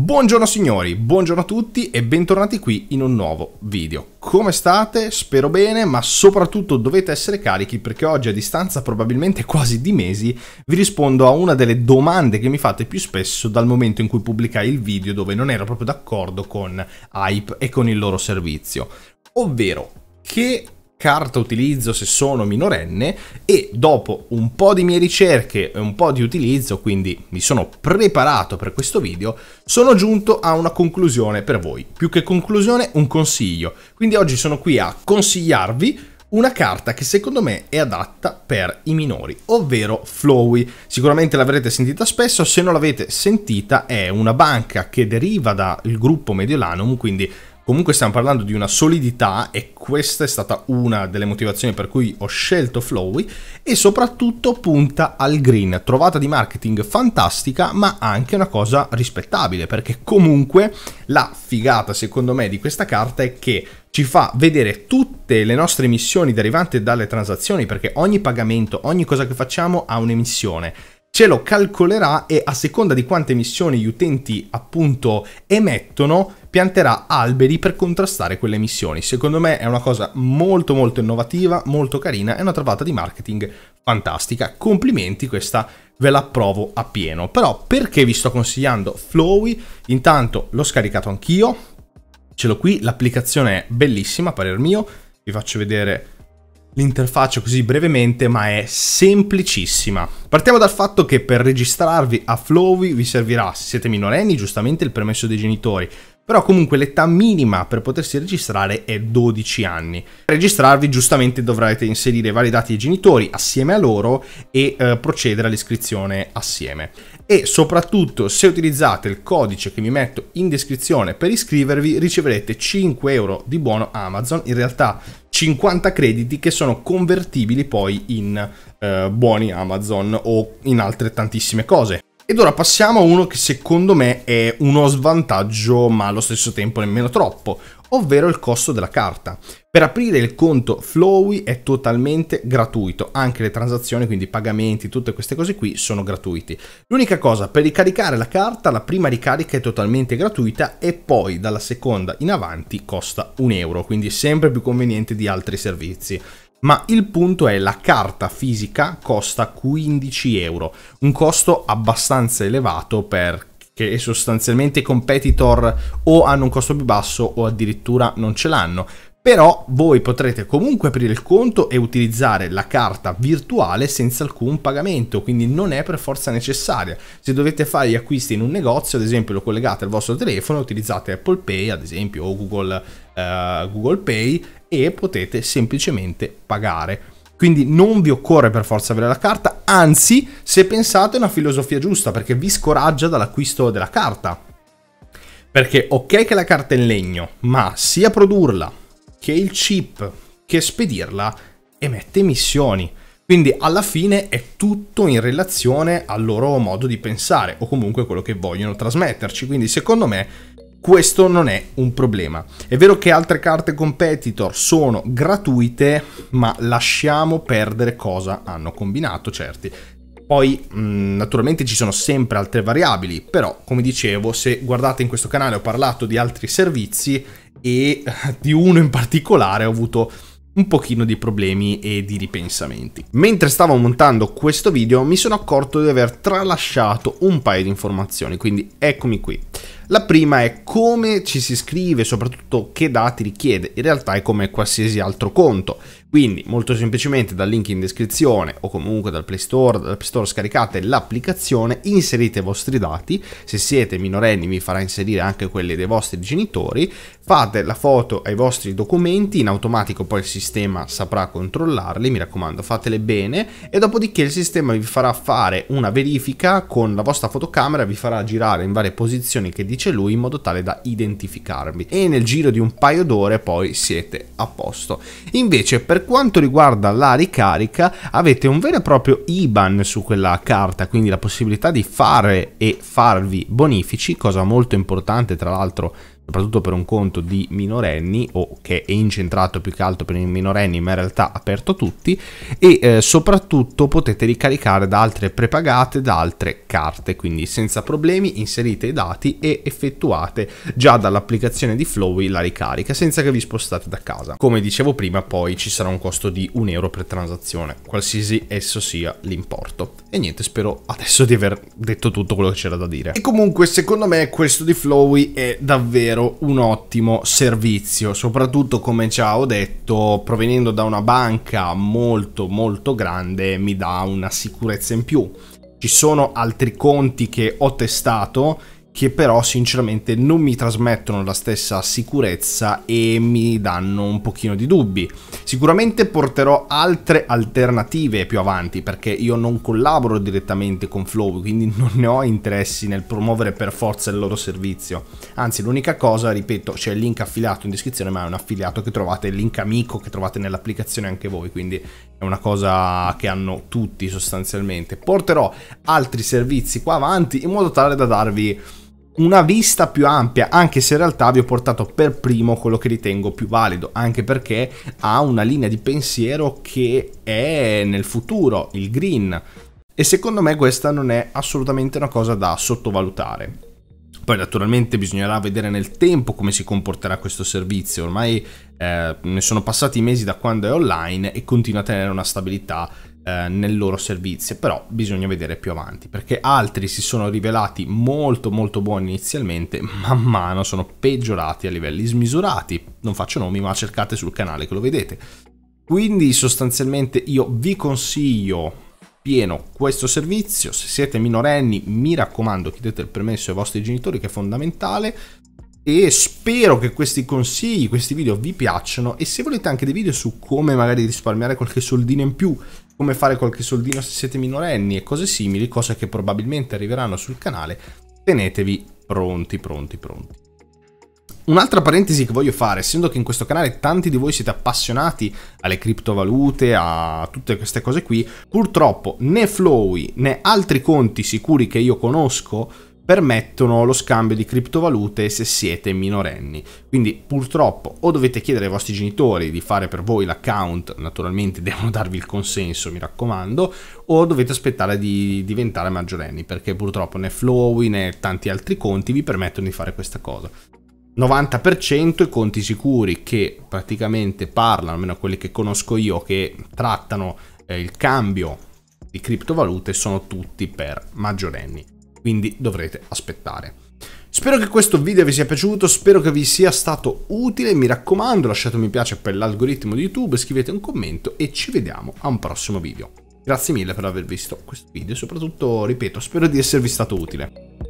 Buongiorno signori, buongiorno a tutti e bentornati qui in un nuovo video. Come state? Spero bene, ma soprattutto dovete essere carichi perché oggi a distanza probabilmente quasi di mesi vi rispondo a una delle domande che mi fate più spesso dal momento in cui pubblicai il video dove non ero proprio d'accordo con Hype e con il loro servizio. Ovvero, che carta utilizzo se sono minorenne e dopo un po' di mie ricerche e un po' di utilizzo, quindi mi sono preparato per questo video, sono giunto a una conclusione per voi. Più che conclusione, un consiglio. Quindi oggi sono qui a consigliarvi una carta che secondo me è adatta per i minori, ovvero Flowy. Sicuramente l'avrete sentita spesso, se non l'avete sentita è una banca che deriva dal gruppo Mediolanum, quindi Comunque stiamo parlando di una solidità e questa è stata una delle motivazioni per cui ho scelto Flowy e soprattutto punta al green, trovata di marketing fantastica ma anche una cosa rispettabile perché comunque la figata secondo me di questa carta è che ci fa vedere tutte le nostre emissioni derivanti dalle transazioni perché ogni pagamento, ogni cosa che facciamo ha un'emissione ce lo calcolerà e a seconda di quante emissioni gli utenti appunto emettono pianterà alberi per contrastare quelle emissioni. Secondo me è una cosa molto molto innovativa, molto carina, e una trovata di marketing fantastica. Complimenti, questa ve la l'approvo appieno. Però perché vi sto consigliando Flowy? Intanto l'ho scaricato anch'io, ce l'ho qui, l'applicazione è bellissima a parer mio, vi faccio vedere l'interfaccia così brevemente, ma è semplicissima. Partiamo dal fatto che per registrarvi a Flowy vi servirà, se siete minorenni, giustamente il permesso dei genitori, però comunque l'età minima per potersi registrare è 12 anni. Per registrarvi giustamente dovrete inserire vari dati dei genitori assieme a loro e eh, procedere all'iscrizione assieme. E soprattutto se utilizzate il codice che vi metto in descrizione per iscrivervi riceverete 5 euro di buono Amazon, in realtà 50 crediti che sono convertibili poi in eh, buoni Amazon o in altre tantissime cose. Ed ora passiamo a uno che secondo me è uno svantaggio, ma allo stesso tempo nemmeno troppo, ovvero il costo della carta. Per aprire il conto Flowy è totalmente gratuito, anche le transazioni, quindi i pagamenti, tutte queste cose qui sono gratuiti. L'unica cosa, per ricaricare la carta, la prima ricarica è totalmente gratuita e poi dalla seconda in avanti costa un euro, quindi sempre più conveniente di altri servizi. Ma il punto è la carta fisica costa 15 euro, un costo abbastanza elevato perché sostanzialmente i competitor o hanno un costo più basso o addirittura non ce l'hanno però voi potrete comunque aprire il conto e utilizzare la carta virtuale senza alcun pagamento, quindi non è per forza necessaria. Se dovete fare gli acquisti in un negozio, ad esempio lo collegate al vostro telefono, utilizzate Apple Pay, ad esempio, o Google, eh, Google Pay e potete semplicemente pagare. Quindi non vi occorre per forza avere la carta, anzi, se pensate è una filosofia giusta perché vi scoraggia dall'acquisto della carta. Perché ok che la carta è in legno, ma sia produrla che il chip, che spedirla emette missioni. Quindi alla fine è tutto in relazione al loro modo di pensare o comunque quello che vogliono trasmetterci. Quindi secondo me questo non è un problema. È vero che altre carte competitor sono gratuite, ma lasciamo perdere cosa hanno combinato certi. Poi naturalmente ci sono sempre altre variabili, però come dicevo, se guardate in questo canale ho parlato di altri servizi e di uno in particolare ho avuto un pochino di problemi e di ripensamenti. Mentre stavo montando questo video mi sono accorto di aver tralasciato un paio di informazioni, quindi eccomi qui. La prima è come ci si scrive, soprattutto che dati richiede, in realtà è come qualsiasi altro conto. Quindi molto semplicemente dal link in descrizione o comunque dal Play Store, dal Play Store scaricate l'applicazione, inserite i vostri dati, se siete minorenni vi farà inserire anche quelli dei vostri genitori, fate la foto ai vostri documenti, in automatico poi il sistema saprà controllarli, mi raccomando fatele bene e dopodiché il sistema vi farà fare una verifica con la vostra fotocamera, vi farà girare in varie posizioni che dice lui in modo tale da identificarvi e nel giro di un paio d'ore poi siete a posto. Invece per per quanto riguarda la ricarica, avete un vero e proprio IBAN su quella carta, quindi la possibilità di fare e farvi bonifici, cosa molto importante tra l'altro soprattutto per un conto di minorenni o che è incentrato più che altro per i minorenni ma in realtà aperto a tutti e eh, soprattutto potete ricaricare da altre prepagate da altre carte quindi senza problemi inserite i dati e effettuate già dall'applicazione di Flowy la ricarica senza che vi spostate da casa come dicevo prima poi ci sarà un costo di un euro per transazione qualsiasi esso sia l'importo e niente spero adesso di aver detto tutto quello che c'era da dire e comunque secondo me questo di Flowy è davvero davvero un ottimo servizio, soprattutto come già ho detto, provenendo da una banca molto molto grande mi dà una sicurezza in più. Ci sono altri conti che ho testato che però sinceramente non mi trasmettono la stessa sicurezza e mi danno un pochino di dubbi. Sicuramente porterò altre alternative più avanti perché io non collaboro direttamente con Flow, quindi non ne ho interessi nel promuovere per forza il loro servizio. Anzi, l'unica cosa, ripeto, c'è il link affiliato in descrizione, ma è un affiliato che trovate, il link amico che trovate nell'applicazione anche voi, quindi è una cosa che hanno tutti sostanzialmente. Porterò altri servizi qua avanti in modo tale da darvi una vista più ampia, anche se in realtà vi ho portato per primo quello che ritengo più valido, anche perché ha una linea di pensiero che è nel futuro, il green. E secondo me questa non è assolutamente una cosa da sottovalutare. Poi naturalmente bisognerà vedere nel tempo come si comporterà questo servizio, ormai eh, ne sono passati mesi da quando è online e continua a tenere una stabilità eh, nel loro servizio, però bisogna vedere più avanti, perché altri si sono rivelati molto molto buoni inizialmente, man mano sono peggiorati a livelli smisurati, non faccio nomi ma cercate sul canale che lo vedete. Quindi sostanzialmente io vi consiglio pieno questo servizio, se siete minorenni mi raccomando chiedete il permesso ai vostri genitori che è fondamentale, e spero che questi consigli, questi video vi piacciono e se volete anche dei video su come magari risparmiare qualche soldino in più come fare qualche soldino se siete minorenni e cose simili, cose che probabilmente arriveranno sul canale, tenetevi pronti, pronti, pronti. Un'altra parentesi che voglio fare, essendo che in questo canale tanti di voi siete appassionati alle criptovalute, a tutte queste cose qui, purtroppo né Flowy né altri conti sicuri che io conosco permettono lo scambio di criptovalute se siete minorenni. Quindi purtroppo o dovete chiedere ai vostri genitori di fare per voi l'account, naturalmente devono darvi il consenso, mi raccomando, o dovete aspettare di diventare maggiorenni, perché purtroppo né Flowy né tanti altri conti vi permettono di fare questa cosa. 90% i conti sicuri che praticamente parlano, almeno quelli che conosco io, che trattano eh, il cambio di criptovalute sono tutti per maggiorenni quindi dovrete aspettare. Spero che questo video vi sia piaciuto, spero che vi sia stato utile, mi raccomando lasciate un mi piace per l'algoritmo di YouTube, scrivete un commento e ci vediamo a un prossimo video. Grazie mille per aver visto questo video e soprattutto, ripeto, spero di esservi stato utile.